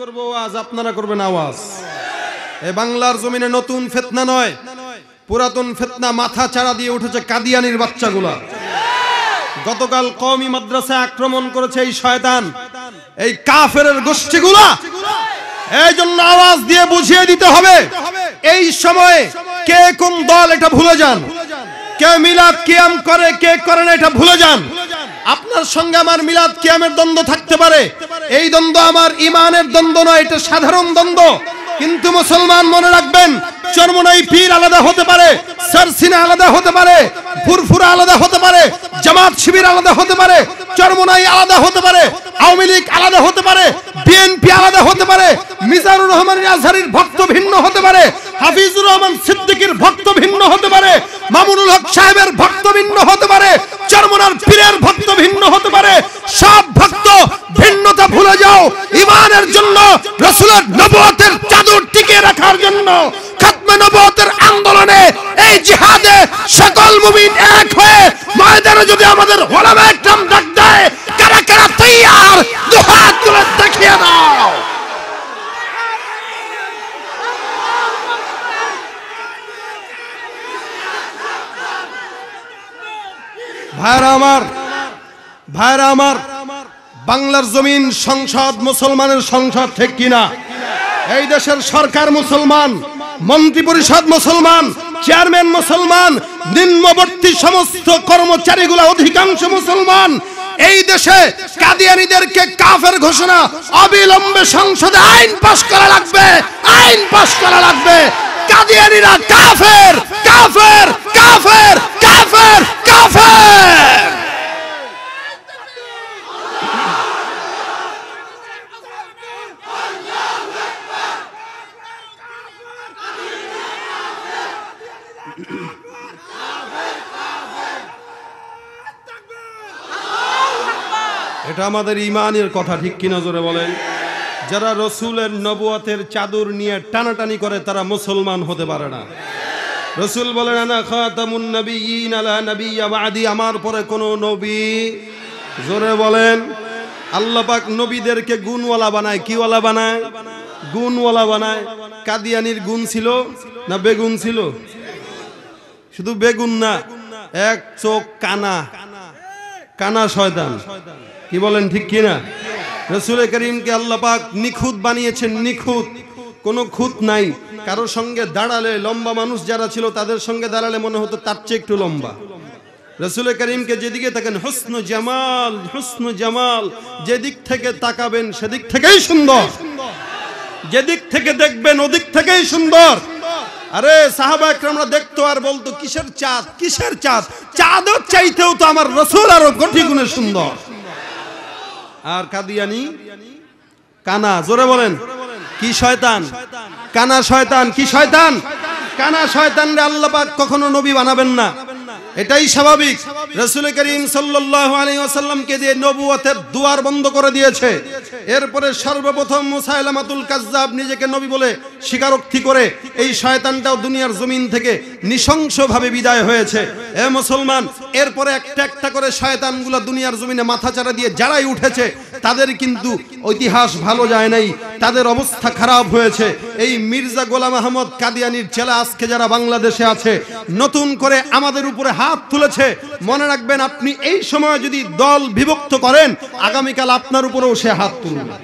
করব আজ আপনারা করবেন আওয়াজ এ বাংলার জমিনে নতুন ফেতনা নয় পুরাতন ফেতনা মাথা চাড়া দিয়ে উঠেছে কাদিয়ানির বাচ্চাগুলা গতকাল কমি মাদ্রাসা আক্রমণ করেছে এই শয়তান এই কাফের গোষ্ঠীগুলা এই জন্য আওয়াজ দিয়ে বুঝিয়ে দিতে হবে এই সময়ে কে কোন দল এটা ভুলে যান কে মিলাদ কিয়াম করে কে করে না এটা ভুলে যান আপনার সঙ্গে আমার মিলাদ কিয়ামের দ্বন্দ্ব থাকতে পারে এই দ্বন্দ্ব আমার ইমানের দ্বন্দ্ব নয় এটা সাধারণ দ্বন্দ্ব কিন্তু মুসলমান মনে রাখবেন চর্মনাই পীর আলাদা হতে পারে সারসিনা আলাদা হতে পারে ফুরফুরা আলাদা হতে পারে জামাত শিবির আলাদা হতে পারে চর্মনাই আলাদা হতে পারে আওয়ামী লীগ আলাদা হতে পারে বিএনপি আলাদা হতে পারে মিজানুর রহমান আজহারির ভক্ত ভিন্ন হতে পারে হাফিজুর রহমান সিদ্দিকীর ভক্ত ভিন্ন হতে পারে মামুনুল হক সাহেবের ভক্ত ভিন্ন হতে রসুলের নবতের চাদর টিকে রাখার জন্য খাতমে নবতের আন্দোলনে এই জিহাদে সকল মুমিন এক হয়ে ময়দানে যদি আমাদের হলামে ডাক দেয় কারা কারা তৈয়ার দুহাত তুলে দেখিয়ে দাও ভাইরা আমার ভাইরা আমার বাংলার জমিন সংসদ মুসলমানের সংসদ ঠিক কিনা এই দেশের সরকার মুসলমান মন্ত্রী পরিষদ মুসলমান চেয়ারম্যান মুসলমান নিম্নবর্তী সমস্ত কর্মচারীগুলা অধিকাংশ মুসলমান এই দেশে কাদিয়ানিদেরকে কাফের ঘোষণা অবিলম্বে সংসদে আইন পাশ করা লাগবে আইন পাশ করা লাগবে কাদিয়ানিরা কাফের কাফের কাফের কাফের কাফের এটা আমাদের ইমানের কথা ঠিক কি নজরে বলেন যারা রসুলের নবুয়াতের চাদর নিয়ে টানাটানি করে তারা মুসলমান হতে পারে না রসুল বলেন নবী আমার পরে কোনো নবী জোরে বলেন আল্লাহ পাক নবীদেরকে গুণওয়ালা বানায় কিওয়ালা বানায় গুণওয়ালা বানায় কাদিয়ানির গুণ ছিল না বেগুন ছিল শুধু বেগুন না এক চোখ কানা কানা শয়তান কি বলেন ঠিক কিনা রসুলের করিমকে আল্লাপাক নিখুঁত বানিয়েছেন নিখুঁত কোনো খুঁত নাই কারোর সঙ্গে দাঁড়ালে লম্বা মানুষ যারা ছিল তাদের সঙ্গে দাঁড়ালে মনে হতো তার চেয়ে একটু লম্বা রসুল করিমকে যেদিকে তাকেন হসনু জামাল হসনু জামাল যেদিক থেকে তাকাবেন সেদিক থেকেই সুন্দর যেদিক থেকে দেখবেন ওদিক থেকেই সুন্দর আরে সাহাবা একরামরা দেখতো আর বলতো কিসের চাঁদ কিসের চাঁদ চাঁদর চাইতেও তো আমার রসুল আরো গঠি গুণে সুন্দর আর কাদিয়ানি কানা জোরে বলেন কি শয়তান কানা শয়তান কি শয়তান কানা শয়তান রে কখনো নবী বানাবেন না এটাই স্বাভাবিক রসুল করিম সাল্লাসাল্লামকে দিয়ে নবুয়ের দুয়ার বন্ধ করে দিয়েছে এরপরে সর্বপ্রথম মুসাইলামাতুল কাজাব নিজেকে নবী বলে স্বীকারোক্তি করে এই শয়তানটাও দুনিয়ার জমিন থেকে নৃশংসভাবে বিদায় হয়েছে এ মুসলমান এরপরে একটা একটা করে শয়তানগুলো দুনিয়ার জমিনে মাথা চারা দিয়ে যারাই উঠেছে তাদের কিন্তু ইতিহাস ভালো যায় নাই তাদের অবস্থা খারাপ হয়েছে এই মির্জা গোলাম আহমদ কাদিয়ানির ছেলে আজকে যারা বাংলাদেশে আছে নতুন করে আমাদের উপরে হাত তুলেছে মনে রাখবেন আপনি এই সময় যদি দল বিভক্ত করেন আগামীকাল আপনার উপরেও সে হাত তুলবে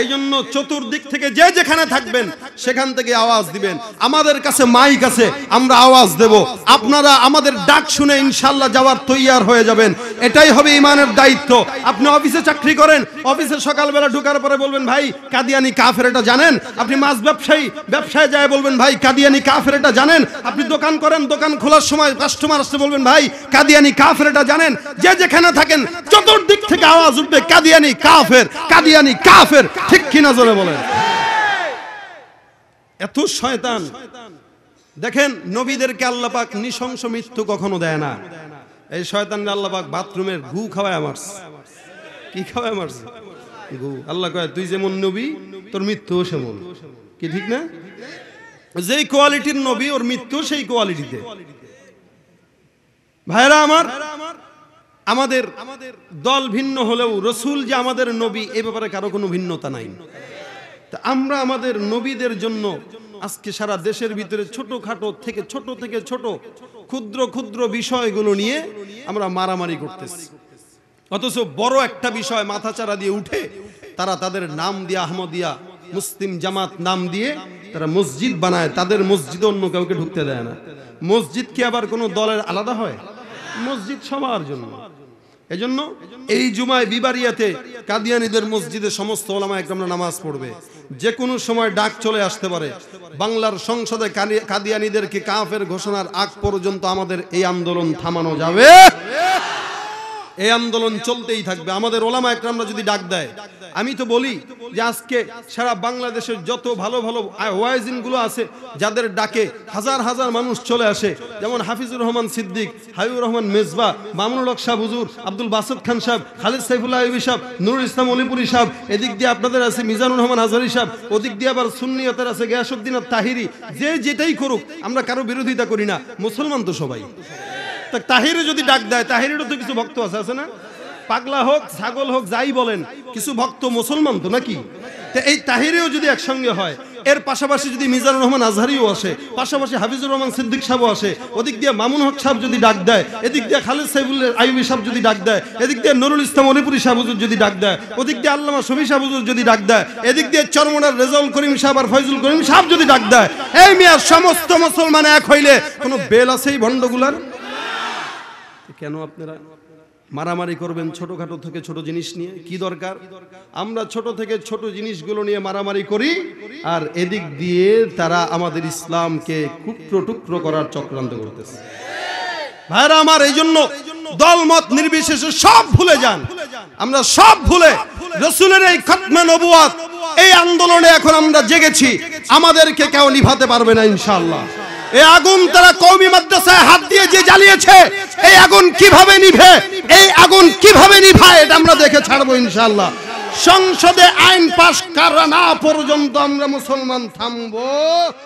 এই জন্য চতুর্দিক থেকে যে যেখানে থাকবেন সেখান থেকে আওয়াজ দিবেন আমাদের কাছে মাইক আছে আমরা আওয়াজ দেব আপনারা আমাদের ডাক শুনে ইনশাল্লাহ যাওয়ার তৈয়ার হয়ে যাবেন এটাই হবে ইমানের দায়িত্ব আপনি অফিসে চাকরি করেন অফিসে সকালবেলা ঢুকার পরে বলবেন ভাই কাদিয়ানি কাফের এটা জানেন আপনি মাছ ব্যবসায়ী ব্যবসায় যায় বলবেন ভাই কাদিয়ানি কাফের এটা জানেন আপনি দোকান করেন দোকান খোলার সময় কাস্টমার আসতে বলবেন ভাই কাদিয়ানি কাফের এটা জানেন যে যেখানে থাকেন চতুর্দিক থেকে আওয়াজ উঠবে কাদিয়ানি কাফের কাদিয়ানি কাফের ঠিক কিনা জোরে বলেন এত শয়তান দেখেন নবীদেরকে আল্লাপাক নৃশংস মৃত্যু কখনো দেয় না এই শয়তান আল্লাপাক বাথরুমের ঘু খাওয়ায় আমার কি খাওয়ায় আমার ঘু আল্লাহ কয় তুই যেমন নবী তোর মৃত্যু সেমন কি ঠিক না যেই কোয়ালিটির নবী ওর মৃত্যু সেই কোয়ালিটিতে ভাইরা আমার আমাদের আমাদের দল ভিন্ন হলেও রসুল যে আমাদের নবী এ ব্যাপারে কারো কোনো ভিন্নতা নাই তা আমরা আমাদের নবীদের জন্য আজকে সারা দেশের ভিতরে ছোটখাটো থেকে ছোট থেকে ছোট ক্ষুদ্র ক্ষুদ্র বিষয়গুলো নিয়ে আমরা মারামারি করতেছি অথচ বড় একটা বিষয় মাথাচাড়া দিয়ে উঠে তারা তাদের নাম দিয়ে আহমদিয়া মুসলিম জামাত নাম দিয়ে তারা মসজিদ বানায় তাদের মসজিদ অন্য কাউকে ঢুকতে দেয় না মসজিদ কি আবার কোনো দলের আলাদা হয় মসজিদ সবার জন্য এজন্য এই জুমায় বিবারিয়াতে কাদিয়ানিদের মসজিদে সমস্ত ওলামা একরামরা নামাজ পড়বে যে কোনো সময় ডাক চলে আসতে পারে বাংলার সংসদে কাদিয়ানিদেরকে কাফের ঘোষণার আগ পর্যন্ত আমাদের এই আন্দোলন থামানো যাবে এই আন্দোলন চলতেই থাকবে আমাদের ওলামা একরামরা যদি ডাক দেয় আমি তো বলি যে আজকে সারা বাংলাদেশের যত ভালো ভালো ওয়াইজিনগুলো আছে যাদের ডাকে হাজার হাজার মানুষ চলে আসে যেমন হাফিজুর রহমান সিদ্দিক হাবিবুর রহমান মেজবা মামুনুল হক সাহ হুজুর আব্দুল বাসদ খান সাহেব খালিদ সাইফুল্লাহ আইবি সাহ নুরুল ইসলাম অলিপুরি সাহ এদিক দিয়ে আপনাদের আছে মিজানুর রহমান হাজারি সাহ ওদিক দিয়ে আবার সুন্নিয়তের আছে গিয়াসুদ্দিন তাহিরি যে যেটাই করুক আমরা কারো বিরোধিতা করি না মুসলমান তো সবাই তাহিরে যদি ডাক দেয় তাহিরেরও তো কিছু ভক্ত আছে আছে না পাগলা হোক ছাগল হোক যাই বলেন কিছু ভক্ত মুসলমান তো নাকি তো এই তাহিরেও যদি একসঙ্গে হয় এর পাশাপাশি যদি মিজানুর রহমান আজহারিও আসে পাশাপাশি হাফিজুর রহমান সিদ্দিক সাহেবও আসে ওদিক দিয়ে মামুন হক সাহেব যদি ডাক দেয় এদিক দিয়ে খালেদ সাহেবুল আইবি সাহেব যদি ডাক দেয় এদিক দিয়ে নুরুল ইসলাম অলিপুরি সাহেবুজুর যদি ডাক দেয় ওদিক দিয়ে আল্লামা শফি সাহেবুজুর যদি ডাক দেয় এদিক দিয়ে চরমনার রেজাউল করিম সাহেব আর ফয়জুল করিম সাহেব যদি ডাক দেয় এই মেয়ার সমস্ত মুসলমান এক হইলে কোনো বেল আছে এই ভণ্ডগুলার কেন আপনারা মারামারি করবেন ছোটখাটো থেকে ছোট জিনিস নিয়ে কি দরকার আমরা ছোট থেকে ছোট জিনিসগুলো নিয়ে মারামারি করি আর এদিক দিয়ে তারা আমাদের ইসলামকে টুকরো টুকরো করার চক্রান্ত করতেছে ভাইরা আমার এই জন্য দলমত নির্বিশেষে সব ভুলে যান আমরা সব ভুলে রসুলের এই খতমে নবুয়াত এই আন্দোলনে এখন আমরা জেগেছি আমাদেরকে কেউ নিভাতে পারবে না ইনশাল্লাহ এই আগুন তারা কৌমি মাদ্রাসায় হাত দিয়ে যে জ্বালিয়েছে এই আগুন কিভাবে নিভে এই আগুন কিভাবে নিভায় এটা আমরা দেখে ছাড়বো ইনশাল্লাহ সংসদে আইন পাশ করা না পর্যন্ত আমরা মুসলমান থামবো